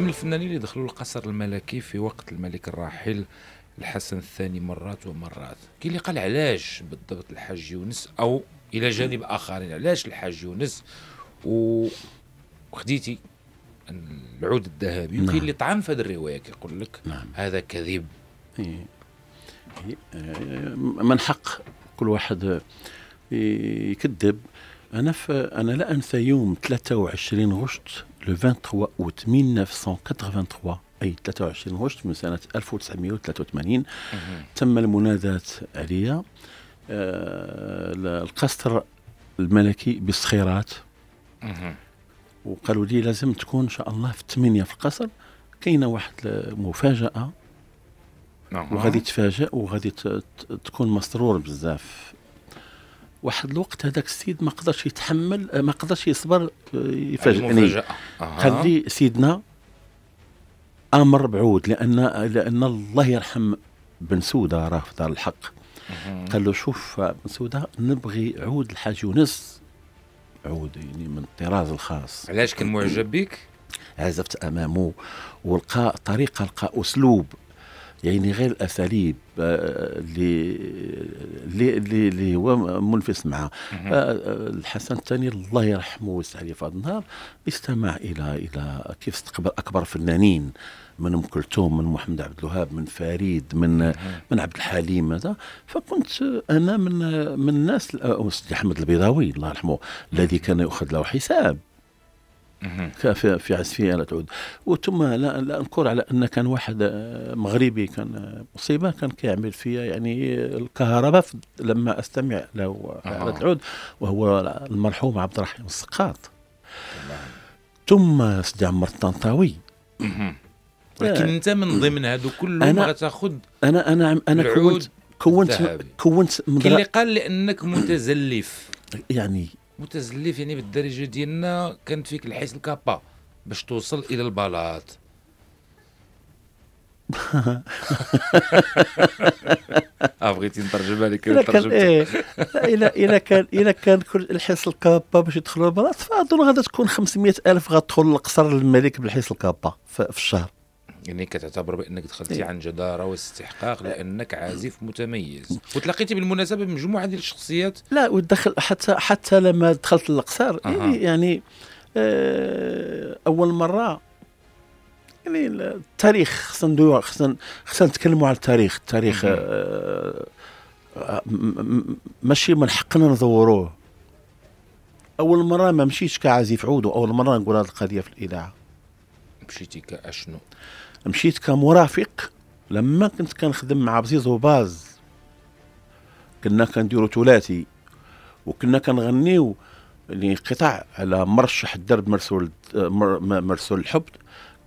من الفنانين اللي دخلوا القصر الملكي في وقت الملك الراحل الحسن الثاني مرات ومرات كاين اللي قال علاش بالضبط الحاج يونس او الى جانب اخرين علاش الحاج يونس وخديتي العود الذهبي وكاين اللي نعم. طعن في هذه الروايه كيقول لك نعم. هذا كذب من حق كل واحد يكذب انا ف... انا لا انسى يوم 23 غشت لو 23 اوت 1983 اي 23 غشت من سنه 1983 تم المناداه عليا آه، القصر الملكي بالصخيرات وقالوا لي لازم تكون ان شاء الله في الثمانيه في القصر كاينه واحد المفاجاه نعم. وغادي تفاجئ وغادي تكون مسرور بزاف واحد الوقت هذاك السيد ما قدرش يتحمل ما قدرش يصبر آه، يفاجئني يعني قال لي سيدنا امر بعود لان لان الله يرحم بن سوده راه في دار الحق قال له شوف بن سوده نبغي عود الحاج يونس عود يعني من الطراز الخاص علاش كان معجب بك؟ عزفت امامه ولقى طريقه لقى اسلوب يعني غير الاساليب آه، اللي اللي اللي هو منفس معها آه، آه، الحسن الثاني الله يرحمه ويوسع عليه في هذا النهار استمع الى الى كيف استقبل اكبر فنانين من ام كلثوم من محمد عبد الوهاب من فريد من من عبد الحليم هذا فكنت انا من من الناس احمد البيضاوي الله يرحمه الذي كان يؤخذ له حساب في عزفية لا تعود وثم لا, لا انكر على أن كان واحد آه، مغربي كان آه، مصيبة كان كيعمل فيها يعني آه، الكهرباء لما أستمع له على العود وهو المرحوم عبد الرحيم السقاط ثم سيدي عمر الطنطاوي ولكن انت من ضمن هذو كلهم غتاخذ انا انا انا كونت كونت كونت كون اللي قال لانك متزلف يعني متزلف يعني بالدرجه ديالنا كانت فيك الحيس الكابا باش توصل الى البلاط آه، بغيتي نترجمها عليك الا كان إيه، الى الا كان الا كان كل الحيس الكابا باش يدخلوا البلاط فاظن غادا تكون 500 الف غتدخل لقصر الملك بالحيس الكابا في الشهر يعني كتعتبر بانك دخلتي إيه. عن جداره واستحقاق لانك عازف متميز وتلاقيتي بالمناسبه بمجموعه ديال الشخصيات لا ودخل حتى حتى لما دخلت للقصر إيه، يعني، أه. يعني, اول مره يعني التاريخ خصنا خصنا خصنا نتكلموا على التاريخ التاريخ آه، آه، ماشي من حقنا نزوروه اول مره ما مشيتش كعازف عود واول مره نقول هذه القضيه في الاذاعه مشيتي كاشنو مشيت كمرافق لما كنت كنخدم مع بزيز وباز كنا كنديرو ثلاثي وكنا كنغنيو قطع على مرشح الدرب مرسول مرسول الحب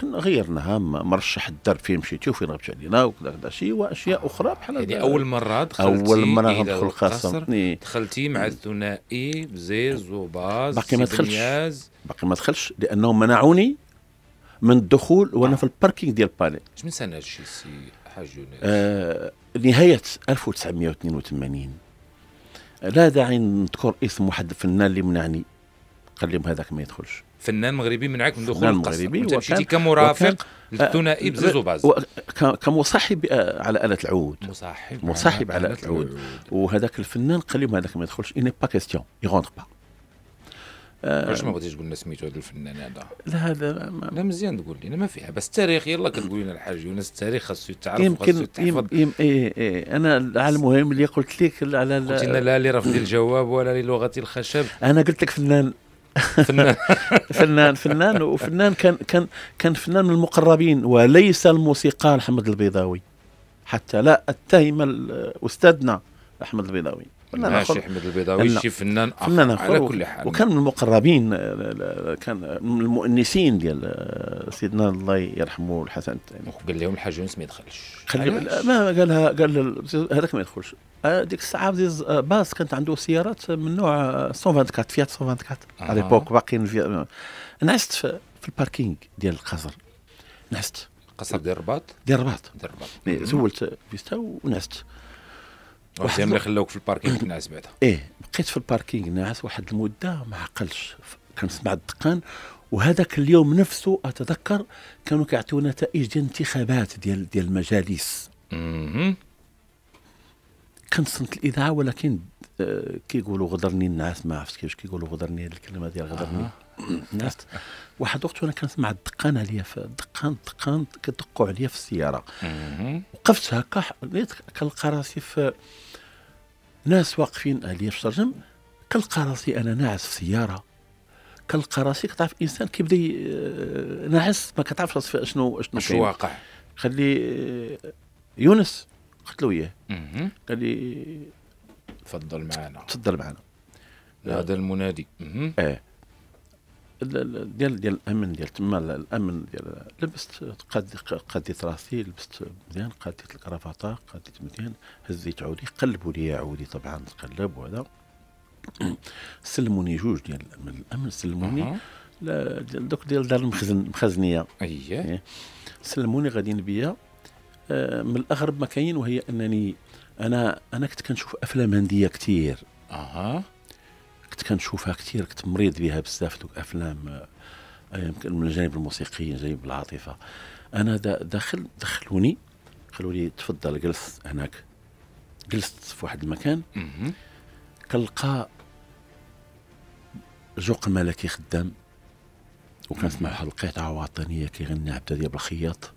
كنا غيرناها مرشح الدرب فين مشيتي وفين غبت علينا وكذا كذا شي واشياء آه. اخرى بحال يعني اول مره دخلتي اول مره ندخل القصر دخلتي مع الثنائي بزيز وباز باقي ما دخلش باقي ما دخلتش لانهم منعوني من الدخول وانا آه. في الباركينغ ديال بالي من سنه هادشي سي حاج يونس آه، نهايه 1982 آه، لا داعي نذكر اسم واحد الفنان اللي منعني قال لهم هذاك ما يدخلش فنان مغربي منعك من دخول القصر انت مشيتي كمرافق للثنائي بزز وباز كمصاحب على آلة العود مصاحب مصاحب على آلة العود وهذاك الفنان قال لهم هذاك ما يدخلش إني با كيستيون يغونتر با علاش آه، ما بغيتيش تقول لنا سميتو هذا الفنان هذا؟ لا هذا ما لا مزيان تقول لنا ما فيها بس التاريخ يلا كتقول لنا الحاج يونس التاريخ خاصو يتعرف يمكن يم يم إيه،, إيه إيه انا على المهم اللي قلت لك على قلت لنا لا لرفض الجواب ولا للغه الخشب انا قلت لك فنان فنان فنان فنان وفنان كان كان كان فنان من المقربين وليس الموسيقار احمد البيضاوي حتى لا اتهم استاذنا احمد البيضاوي فنان اخر احمد البيضاوي شي فنان اخر فنان آخر على كل حال وكان من المقربين كان من المؤنسين ديال سيدنا الله يرحمه الحسن الثاني قال لهم الحاج يونس ما يدخلش ما قالها قال هذاك ما يدخلش آه، ديك الساعه آه، باس كانت عنده سيارات من نوع 124 فيات 124 آه. على ليبوك باقيين نعست في الباركينغ ديال القصر نعست قصر ديال الرباط ديال الرباط ديال الرباط إيه، سولت فيستا ونعست واحد اللي خلاوك في الباركينغ تنعس بعدا ايه بقيت في الباركينغ ناعس واحد المده ما عقلش كنسمع الدقان وهذاك اليوم نفسه اتذكر كانوا كيعطيو نتائج ديال الانتخابات ديال ديال المجالس كان صمت الاذاعه ولكن آه، كيقولوا غدرني الناس ما عرفتش كيفاش كيقولوا غدرني الكلمه ديال غدرني الناس آه. واحد الوقت وانا كنسمع الدقان عليا في الدقان الدقان كدقوا عليا في السياره وقفت هكا كنلقى راسي في ناس واقفين عليا في الشرجم كنلقى راسي انا ناعس في سياره كنلقى راسي كتعرف الانسان كيبدا آه، ناعس ما كتعرفش شنو شنو شنو واقع قال لي آه، يونس قلت له اياه قال لي تفضل معنا تفضل معنا هذا المنادي اه ديال ديال الامن ديال تما الامن ديال لبست قديت راسي لبست مزيان قديت الكرافطه قديت مزيان هزيت عودي قلبوا لي عودي طبعا تقلب وهذا سلموني جوج ديال من الامن سلموني دوك ديال دار المخزن المخزنيه اييه إيه. سلموني غاديين بيا آه، من الاغرب ما كاين وهي انني انا انا كنت كنشوف افلام هنديه كثير اها كنت كنشوفها كثير كنت مريض بها بزاف دوك افلام آه، يمكن من الجانب الموسيقي الجانب العاطفه انا داخل دخلوني قالوا لي تفضل جلس هناك جلست في واحد المكان كنلقى جوق الملكي خدام وكنسمع واحد القطعه وطنيه كيغني عبد الهادي بالخياط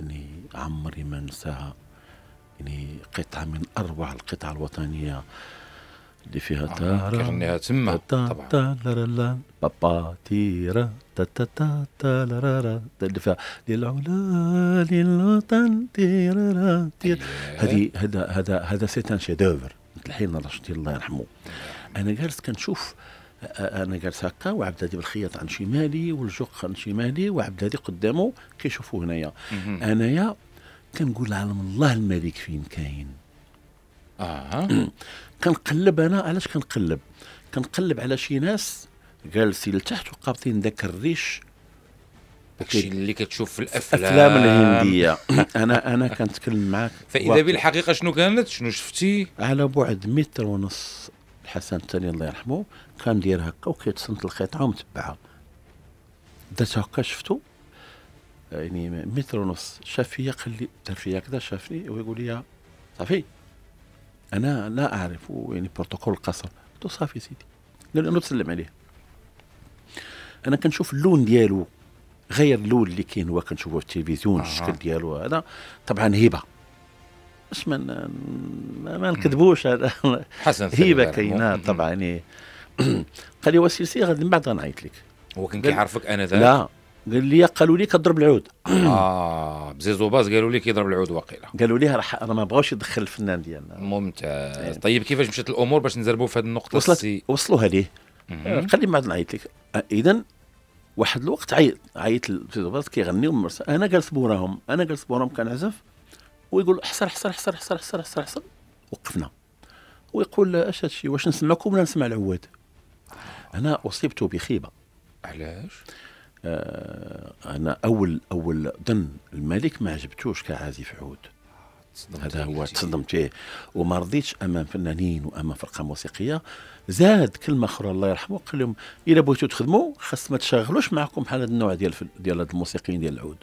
يعني عمري ما نساها يعني قطعه من اروع القطع الوطنيه اللي فيها تا آه، كغنيها تما طبعا با لا تيرا تا تا تا تا لا را اللي فيها للعلا للوطن تيرا را تيرا أيوة. هذه هذا هذا هذا سيت ان شيدوفر دوفر الحين رشدي الله يرحمه انا جالس كنشوف انا جالس هكا وعبد الهادي بالخياط عن شمالي والجوق عن شمالي وعبد الهادي قدامه كيشوفوا هنايا انايا كنقول عالم الله الملك فين كاين اها كنقلب انا علاش كنقلب كنقلب على شي ناس جالسين لتحت وقابطين ذاك الريش داكشي اللي كتشوف في الافلام الافلام الهنديه انا انا كنتكلم معاك فاذا بالحقيقه شنو كانت شنو شفتي على بعد متر ونص الحسن الثاني الله يرحمه كان داير هكا وكيتصنت القطعه ومتبعها درت هكا شفتو يعني متر ونص شاف فيا قال لي دار فيا كذا شافني ويقول لي صافي أنا لا أعرف يعني بروتوكول القصر له صافي سيدي لأنه تسلم عليه أنا كنشوف اللون ديالو غير اللون اللي كاين هو كنشوفه في التلفزيون آه. الشكل ديالو هذا طبعا هبه باش ما ما نكذبوش حسن هبه كاينه طبعا قال لي وسيسي غادي من بعد غنعيط لك هو كان كيعرفك انا ذاك لا قال لي قالوا لي كضرب العود اه بزيزو باز قالوا لي كيضرب العود واقيلا قالوا ليه راح انا ما بغاوش يدخل الفنان ديالنا ممتاز إيه. طيب كيفاش مشات الامور باش نزربوا في هذه النقطه وصلت السي... وصلوها ليه قال إيه، لي ما نعيط لك اذا واحد الوقت عيط عيط بزيزو باز كيغنيو انا جالس بوراهم انا جالس بوراهم كنعزف ويقول احسر احسر احسر احسر احسر احسر احسر وقفنا ويقول اش هادشي واش نسمعكم ولا نسمع العواد انا اصبت بخيبه علاش آه، انا اول اول ظن الملك ما عجبتوش كعازف عود هذا هو تصدمت فيه وما رضيتش امام فنانين وامام فرقه موسيقيه زاد كلمه اخرى الله يرحمه قال لهم الا بغيتو تخدموا خاص ما تشغلوش معكم بحال هذا النوع ديال ديال الموسيقيين ديال العود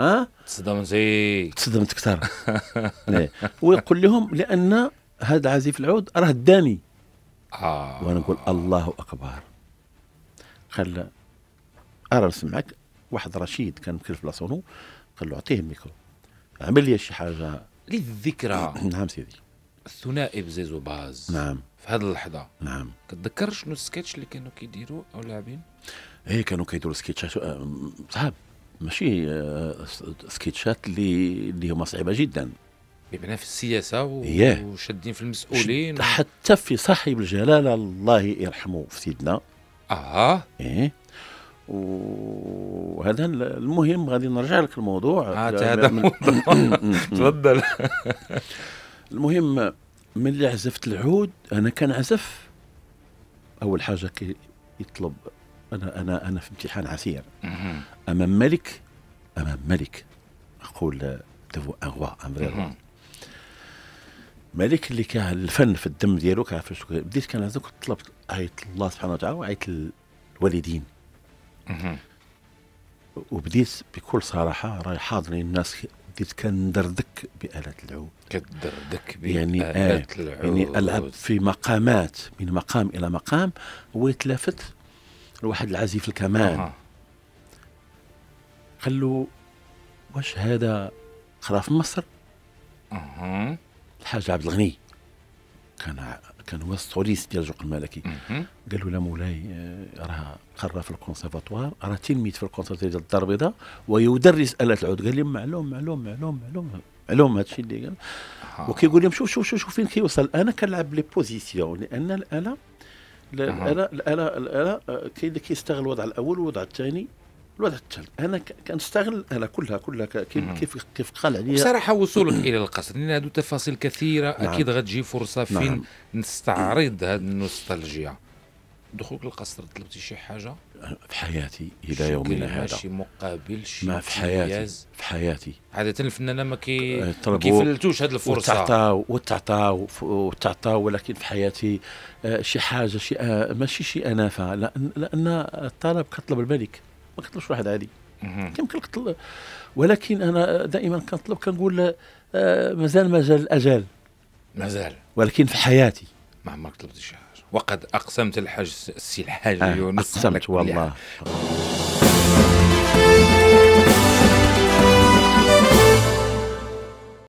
ها تصدمتي تصدمت اكثر إيه. ويقول لهم لان هذا عازف العود راه داني آه. وانا نقول الله اكبر قال انا نسمعك واحد رشيد كان مكلف بلاصه لاسونو قال له اعطيه الميكرو عمل لي شي حاجه للذكرى نعم سيدي الثنائي بزيز وباز نعم في هذه اللحظه نعم كتذكر شنو السكتش اللي كانوا كيديروا او لاعبين ايه كانوا كيديروا سكيتشات آه، صعب ماشي آه، سكيتشات اللي اللي هما صعيبه جدا بمعنى في السياسه و... yeah. إيه. وشادين في المسؤولين حتى في صاحب الجلاله الله يرحمه في سيدنا اه ايه وهذا المهم غادي نرجع لك الموضوع هذا آه، تفضل المهم ملي عزفت العود انا كنعزف اول حاجه كي يطلب انا انا انا في امتحان عسير امام ملك امام ملك اقول دفو ان روا ان ملك اللي كان الفن في الدم ديالو كيعرف بديت كنعزف عزف طلبت عيط الله سبحانه وتعالى وعيط الوالدين وبديت بكل صراحه راي حاضرين الناس بديت كندردك بآلات العود كتدردك يعني آه العود يعني ألعب في مقامات من مقام إلى مقام ويتلافت لواحد العزيف الكمان آه. قال له واش هذا قرا في مصر؟ اها الحاج عبد الغني كان كان هو السوليس ديال الجوق الملكي قال له لا مولاي آه، راه قرا في الكونسيرفاتوار راه تلميذ في الكونسيرفاتوار ديال الدار البيضاء ويدرس الات العود قال لهم معلوم معلوم معلوم معلوم معلوم هادشي اللي قال آه. وكيقول لهم شوف شوف شوف, شو فين كيوصل انا كنلعب لي بوزيسيون لان الاله الاله الاله الاله آه، كاين اللي كيستغل الوضع الاول والوضع الثاني الوضع الثالث انا كنستغل انا كلها كلها كيف كيف قال عليا بصراحه وصولك الى القصر لان هذو تفاصيل كثيره نعم. اكيد غتجي فرصه نعم. فين نعم. نستعرض هذه النوستالجيا دخولك القصر طلبتي شي حاجه في حياتي الى يومنا هذا شي مقابل شي ما في حياتي في حياتي عاده الفنانه ما كي كيفلتوش هذه الفرصه وتعطاو وتعطاو وتعطاو ولكن في حياتي آه، شي حاجه شي آه، ماشي شي انافه لان الطلب كطلب الملك ما قتلش واحد عادي يمكن قتل ولكن انا دائما كنطلب كنقول آه، مازال مازال الاجال مازال ولكن في حياتي ما عمرك طلبت شي حاجه وقد اقسمت الحج السي الحاج آه. اقسمت والله